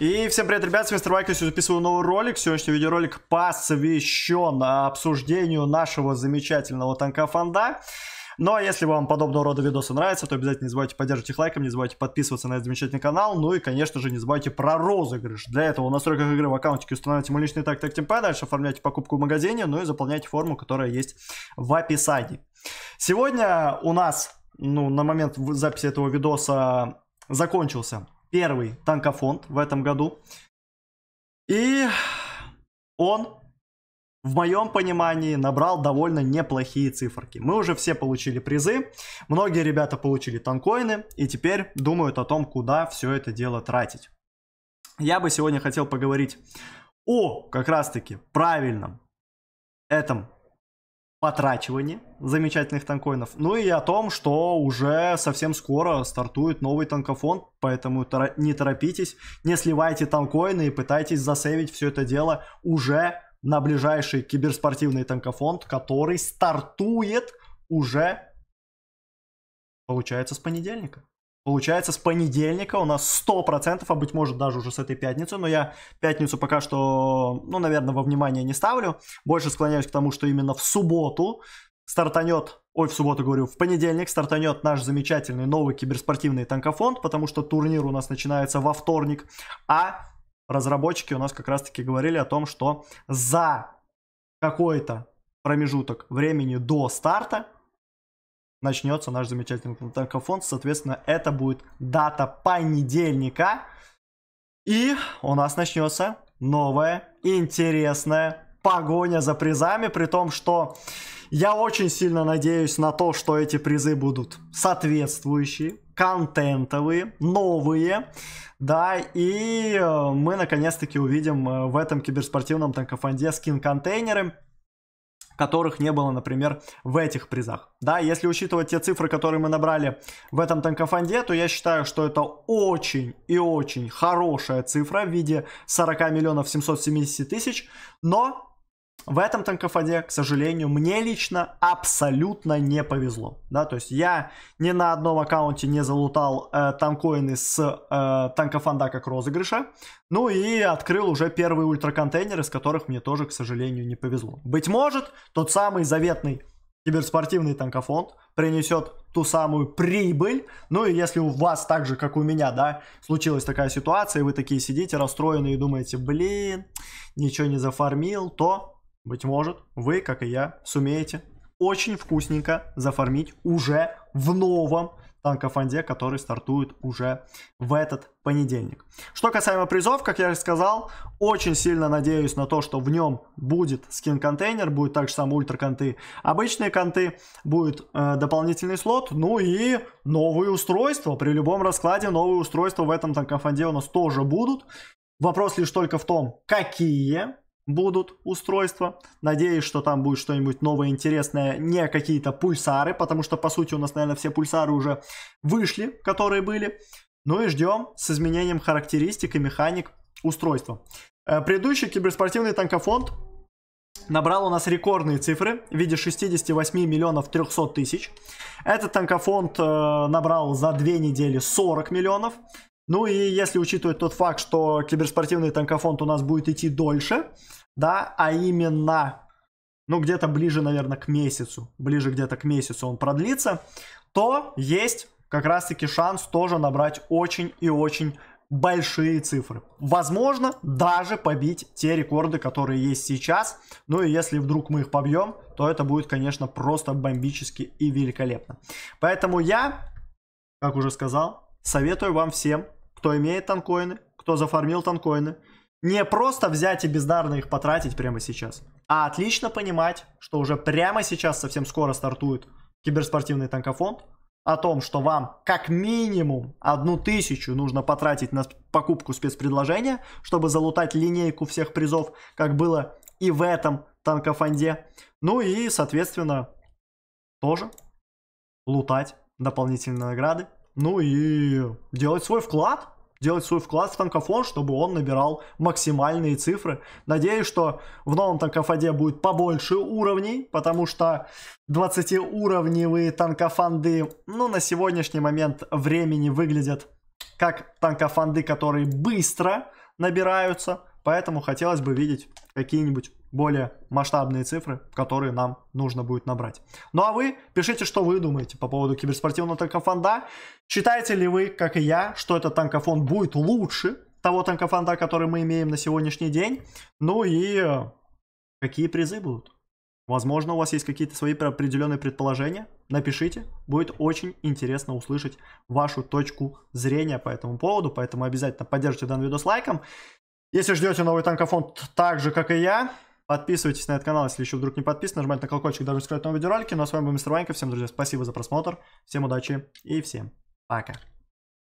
И всем привет, ребят, с вами Мистер Вайк, сегодня записываю новый ролик. Сегодняшний видеоролик посвящен обсуждению нашего замечательного танка Фонда. Но если вам подобного рода видосы нравятся, то обязательно не забывайте поддерживать их лайком, не забывайте подписываться на этот замечательный канал. Ну и, конечно же, не забывайте про розыгрыш. Для этого в настройках игры в аккаунтике устанавливайте мой личный так так дальше оформляйте покупку в магазине, ну и заполняйте форму, которая есть в описании. Сегодня у нас, ну, на момент записи этого видоса закончился первый танкофонд в этом году. И он, в моем понимании, набрал довольно неплохие циферки. Мы уже все получили призы, многие ребята получили танкоины и теперь думают о том, куда все это дело тратить. Я бы сегодня хотел поговорить о как раз таки правильном этом потрачивании замечательных танкоинов, ну и о том, что уже совсем скоро стартует новый танкофон, поэтому тор не торопитесь, не сливайте танкоины и пытайтесь засейвить все это дело уже на ближайший киберспортивный танкофонд, который стартует уже, получается, с понедельника. Получается, с понедельника у нас 100%, а быть может даже уже с этой пятницы, но я пятницу пока что, ну, наверное, во внимание не ставлю. Больше склоняюсь к тому, что именно в субботу стартанет, ой, в субботу говорю, в понедельник стартанет наш замечательный новый киберспортивный танкофонд, потому что турнир у нас начинается во вторник, а разработчики у нас как раз-таки говорили о том, что за какой-то промежуток времени до старта начнется наш замечательный танкофон. Соответственно, это будет дата понедельника. И у нас начнется новая интересная погоня за призами, при том, что я очень сильно надеюсь на то, что эти призы будут соответствующие, контентовые, новые, да, и э, мы наконец-таки увидим э, в этом киберспортивном танкофанде скин-контейнеры, которых не было, например, в этих призах. Да, если учитывать те цифры, которые мы набрали в этом танкофонде, то я считаю, что это очень и очень хорошая цифра в виде 40 миллионов 770 тысяч, но в этом танкофаде, к сожалению, мне лично абсолютно не повезло. Да, то есть я ни на одном аккаунте не залутал э, танкоины с э, танкофанда как розыгрыша. Ну и открыл уже первый ультраконтейнер, из которых мне тоже, к сожалению, не повезло. Быть может, тот самый заветный киберспортивный танкофонд принесет ту самую прибыль. Ну и если у вас так же, как у меня, да, случилась такая ситуация, и вы такие сидите расстроенные и думаете, блин, ничего не зафармил, то быть может, вы, как и я, сумеете очень вкусненько зафармить уже в новом танкофанде, который стартует уже в этот понедельник. Что касаемо призов, как я и сказал, очень сильно надеюсь на то, что в нем будет скин-контейнер, будет также сам ультра-конты, обычные конты, будет э, дополнительный слот, ну и новые устройства. При любом раскладе новые устройства в этом танкофанде у нас тоже будут. Вопрос лишь только в том, какие, будут устройства. Надеюсь, что там будет что-нибудь новое, интересное, не какие-то пульсары, потому что, по сути, у нас, наверное, все пульсары уже вышли, которые были. Ну и ждем с изменением характеристик и механик устройства. Э, предыдущий киберспортивный танкофонд набрал у нас рекордные цифры в виде 68 миллионов 300 тысяч. Этот танкофонд э, набрал за две недели 40 миллионов. Ну и если учитывать тот факт, что киберспортивный танкофонд у нас будет идти дольше, да, а именно, ну, где-то ближе, наверное, к месяцу, ближе где-то к месяцу он продлится, то есть как раз-таки шанс тоже набрать очень и очень большие цифры. Возможно, даже побить те рекорды, которые есть сейчас. Ну и если вдруг мы их побьем, то это будет, конечно, просто бомбически и великолепно. Поэтому я, как уже сказал, советую вам всем, кто имеет танкоины, кто зафармил танкоины, не просто взять и бездарно их потратить прямо сейчас, а отлично понимать, что уже прямо сейчас совсем скоро стартует киберспортивный танкофон, о том, что вам как минимум одну тысячу нужно потратить на покупку спецпредложения, чтобы залутать линейку всех призов, как было и в этом танкофонде. Ну и, соответственно, тоже лутать дополнительные награды. Ну и делать свой вклад делать свой вклад в танкофон, чтобы он набирал максимальные цифры. Надеюсь, что в новом танкофоде будет побольше уровней, потому что 20-уровневые танкофанды, ну, на сегодняшний момент времени выглядят как танкофанды, которые быстро набираются. Поэтому хотелось бы видеть какие-нибудь более масштабные цифры, которые нам нужно будет набрать. Ну а вы пишите, что вы думаете по поводу киберспортивного танкофонда. Считаете ли вы, как и я, что этот танкофон будет лучше того танкофонда, который мы имеем на сегодняшний день? Ну и э, какие призы будут? Возможно, у вас есть какие-то свои определенные предположения. Напишите, будет очень интересно услышать вашу точку зрения по этому поводу, поэтому обязательно поддержите данный видос лайком. Если ждете новый танкофонд так же, как и я, подписывайтесь на этот канал, если еще вдруг не подписаны, нажимайте на колокольчик, даже не скрывать новые видеоролики. Ну а с вами был Мистер Ванька, всем, друзья, спасибо за просмотр, всем удачи и всем пока.